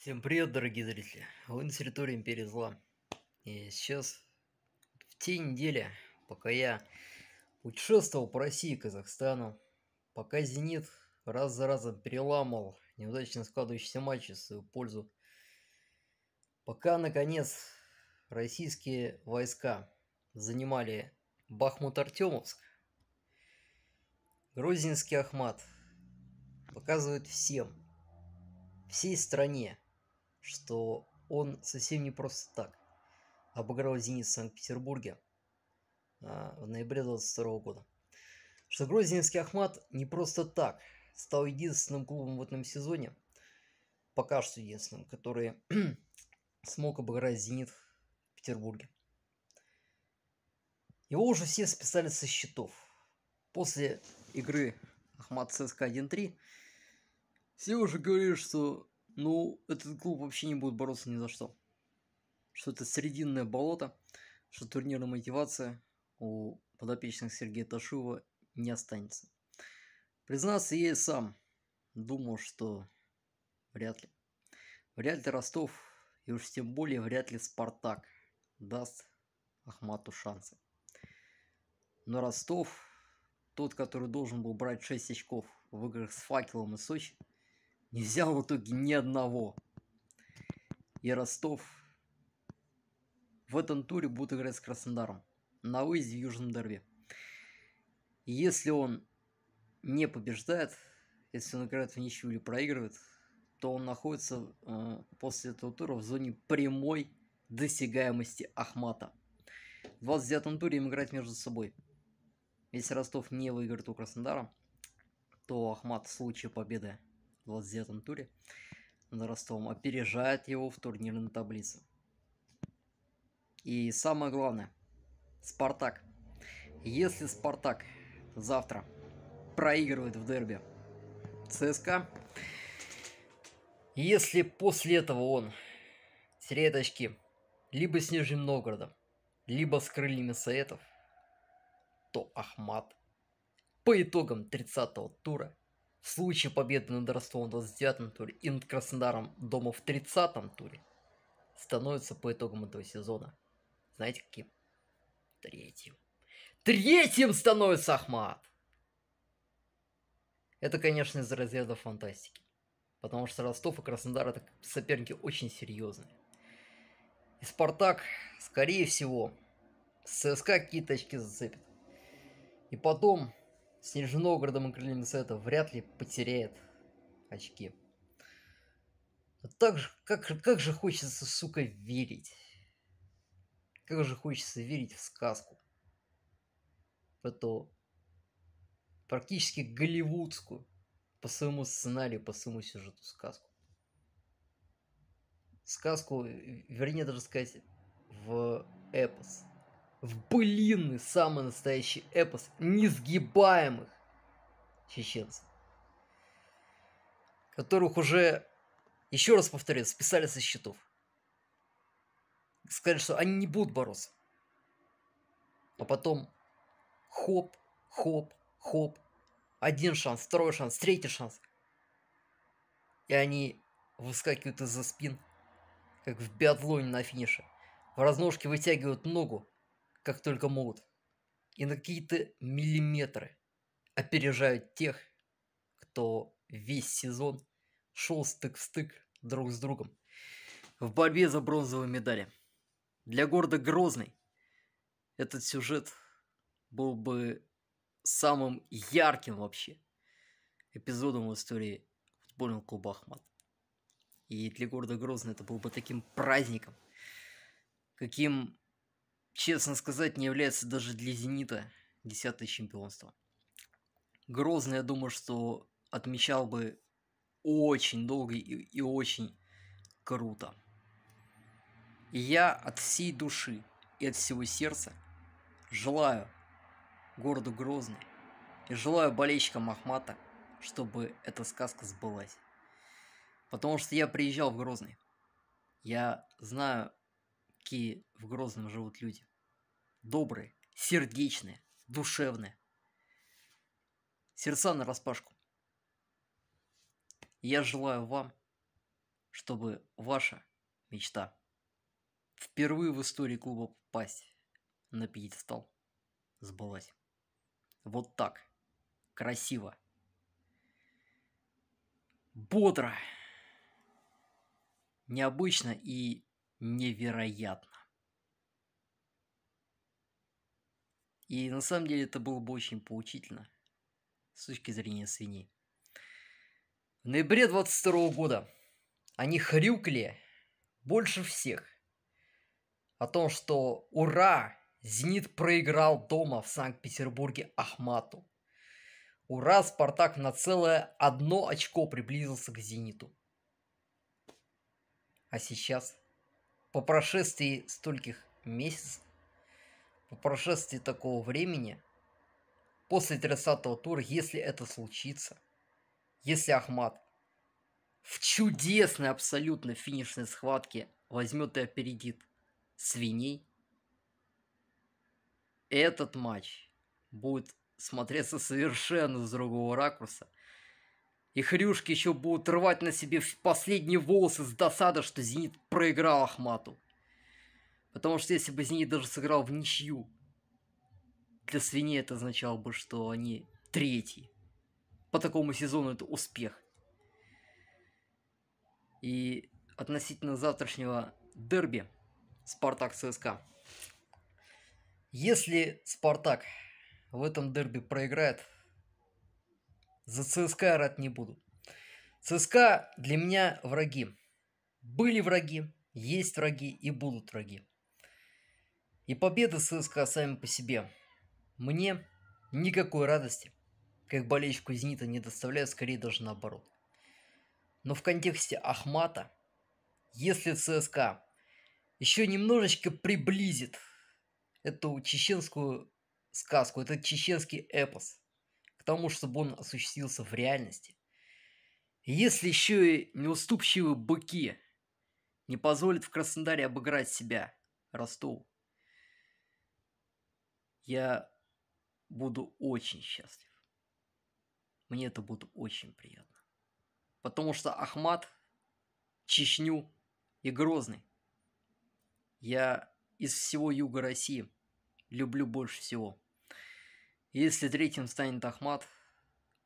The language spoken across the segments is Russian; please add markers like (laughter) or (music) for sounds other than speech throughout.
Всем привет, дорогие зрители! Вы на территории Империи Зла. И сейчас, в те недели, пока я путешествовал по России и Казахстану, пока Зенит раз за разом переламывал неудачно складывающиеся матчи в свою пользу, пока, наконец, российские войска занимали Бахмут-Артемовск, Грузинский Ахмат показывает всем, всей стране, что он совсем не просто так обыграл «Зенит» в Санкт-Петербурге а, в ноябре 22 года. Что Грозненский «Ахмат» не просто так стал единственным клубом в этом сезоне, пока что единственным, который (clears throat) смог обыграть «Зенит» в Петербурге. Его уже все списали со счетов. После игры «Ахмат ЦСКА 1-3» все уже говорили, что ну, этот клуб вообще не будет бороться ни за что. Что это срединное болото, что турнирная мотивация у подопечных Сергея Ташува не останется. Признаться, я и сам думал, что вряд ли. Вряд ли Ростов, и уж тем более вряд ли Спартак даст Ахмату шансы. Но Ростов, тот, который должен был брать 6 очков в играх с Факелом и Сочи – не взял в итоге ни одного. И Ростов в этом туре будет играть с Краснодаром на выезде в Южном Дерби. если он не побеждает, если он играет в ничью или проигрывает, то он находится э, после этого тура в зоне прямой досягаемости Ахмата. В 29-м туре им играть между собой. Если Ростов не выиграет у Краснодара, то Ахмат в случае победы в 29-м туре над Ростовом, опережает его в турнирной таблице. И самое главное, Спартак. Если Спартак завтра проигрывает в дерби ЦСКА, если после этого он теряет очки либо с Нижним Новгородом, либо с крыльями Советов, то Ахмат по итогам 30-го тура в случае победы над Ростовом в 29-м туре и над Краснодаром дома в 30-м туре становится по итогам этого сезона, знаете, каким? Третьим. Третьим становится Ахмат! Это, конечно, из разряда фантастики. Потому что Ростов и Краснодар это соперники очень серьезные. И Спартак, скорее всего, с ЦСКА какие точки зацепит. И потом, с Нижним Новгородом и Крыльями вряд ли потеряет очки. Но так же, как, как же хочется, сука, верить. Как же хочется верить в сказку. В эту практически голливудскую по своему сценарию, по своему сюжету сказку. Сказку, вернее даже сказать, в эпос в былинный, самый настоящий эпос несгибаемых чеченцев, которых уже, еще раз повторю, списали со счетов. Сказали, что они не будут бороться. А потом хоп, хоп, хоп. Один шанс, второй шанс, третий шанс. И они выскакивают из-за спин, как в биатлоне на финише. В разножке вытягивают ногу, как только могут. И на какие-то миллиметры опережают тех, кто весь сезон шел стык в стык друг с другом в борьбе за бронзовые медали. Для города Грозный этот сюжет был бы самым ярким вообще эпизодом в истории футбольного клуба Ахмат. И для города Грозный это был бы таким праздником, каким честно сказать, не является даже для «Зенита» десятое чемпионство. Грозный, я думаю, что отмечал бы очень долго и, и очень круто. И я от всей души и от всего сердца желаю городу Грозный и желаю болельщикам Ахмата, чтобы эта сказка сбылась. Потому что я приезжал в Грозный. Я знаю, какие в Грозном живут люди добрые, сердечные, душевные. Сердца на распашку. Я желаю вам, чтобы ваша мечта впервые в истории клуба попасть на пьедестал сбылась. Вот так. Красиво. Бодро. Необычно и невероятно. И на самом деле это было бы очень поучительно с точки зрения свиней. В ноябре 22 года они хрюкли больше всех о том, что ура, Зенит проиграл дома в Санкт-Петербурге Ахмату. Ура, Спартак на целое одно очко приблизился к Зениту. А сейчас, по прошествии стольких месяцев, по прошествии такого времени, после 30-го тура, если это случится, если Ахмат в чудесной абсолютно финишной схватке возьмет и опередит свиней, этот матч будет смотреться совершенно с другого ракурса. И хрюшки еще будут рвать на себе последние волосы с досады, что Зенит проиграл Ахмату. Потому что если бы Зенит даже сыграл в ничью, для свиней это означало бы, что они третий. По такому сезону это успех. И относительно завтрашнего дерби Спартак ЦСКА. Если Спартак в этом дерби проиграет, за ЦСКА рад не буду. ЦСКА для меня враги. Были враги, есть враги и будут враги. И победа ЦСКА сами по себе. Мне никакой радости, как болельщику «Зенита» не доставляет, скорее даже наоборот. Но в контексте Ахмата, если ЦСКА еще немножечко приблизит эту чеченскую сказку, этот чеченский эпос к тому, чтобы он осуществился в реальности, если еще и неуступчивые быки не позволят в Краснодаре обыграть себя, Ростову, я буду очень счастлив. Мне это будет очень приятно. Потому что Ахмат, Чечню и Грозный я из всего юга России люблю больше всего. если третьим станет Ахмат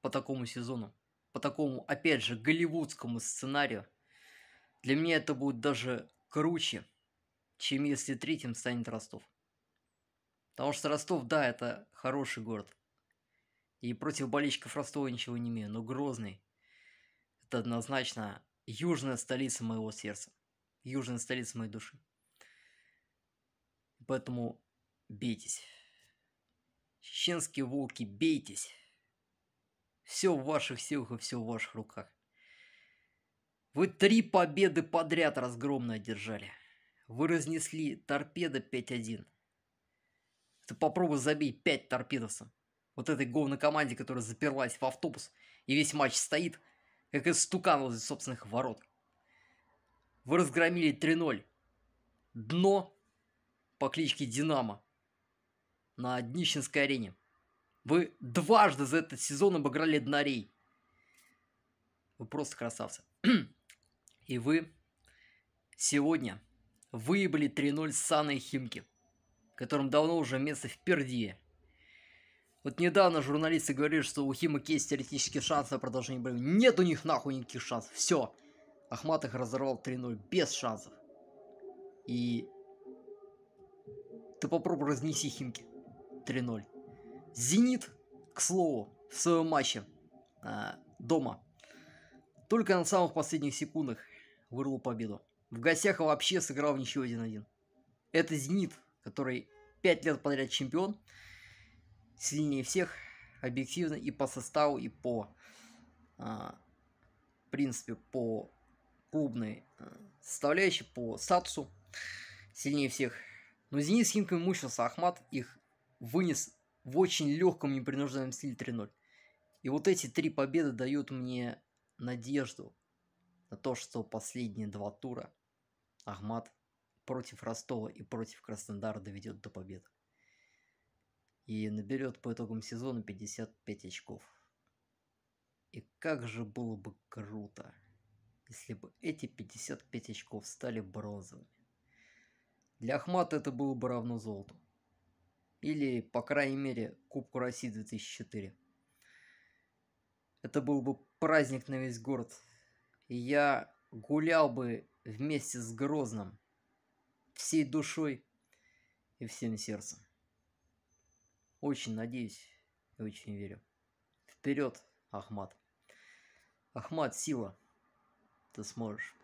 по такому сезону, по такому, опять же, голливудскому сценарию, для меня это будет даже круче, чем если третьим станет Ростов. Потому что Ростов, да, это хороший город. И против болельщиков Ростова ничего не имею, но Грозный – это однозначно южная столица моего сердца, южная столица моей души. Поэтому бейтесь. Чеченские волки, бейтесь. Все в ваших силах и все в ваших руках. Вы три победы подряд разгромно одержали. Вы разнесли торпеда 5-1. Ты попробуй забей пять торпедовцев. Вот этой команде, которая заперлась в автобус и весь матч стоит, как из стукан возле собственных ворот. Вы разгромили 3-0. Дно по кличке Динамо на Днищенской арене. Вы дважды за этот сезон обыграли днарей. Вы просто красавцы. (clears throat) И вы сегодня выебали 3-0 ссаные Химки которым давно уже место в перде. Вот недавно журналисты говорили, что у Химок есть теоретические шансы на продолжение боя. Нет у них нахуй никаких шансов. Все. Ахмат их разорвал 3-0 без шансов. И ты попробуй разнеси Химки 3-0. Зенит, к слову, в своем матче э, дома только на самых последних секундах вырвал победу. В гостях вообще сыграл в ничью 1-1. Это Зенит который пять лет подряд чемпион, сильнее всех, объективно и по составу, и по, а, в принципе, по клубной а, составляющей, по статусу, сильнее всех. Но Зенит с Химками мучился, а Ахмат их вынес в очень легком непринужденном стиле 3-0. И вот эти три победы дают мне надежду на то, что последние два тура Ахмат против Ростова и против Краснодара доведет до побед. И наберет по итогам сезона 55 очков. И как же было бы круто, если бы эти 55 очков стали бронзовыми. Для Ахмата это было бы равно золоту. Или, по крайней мере, Кубку России 2004. Это был бы праздник на весь город. И я гулял бы вместе с Грозным всей душой и всем сердцем. Очень надеюсь и очень верю. Вперед, Ахмат! Ахмат, сила! Ты сможешь.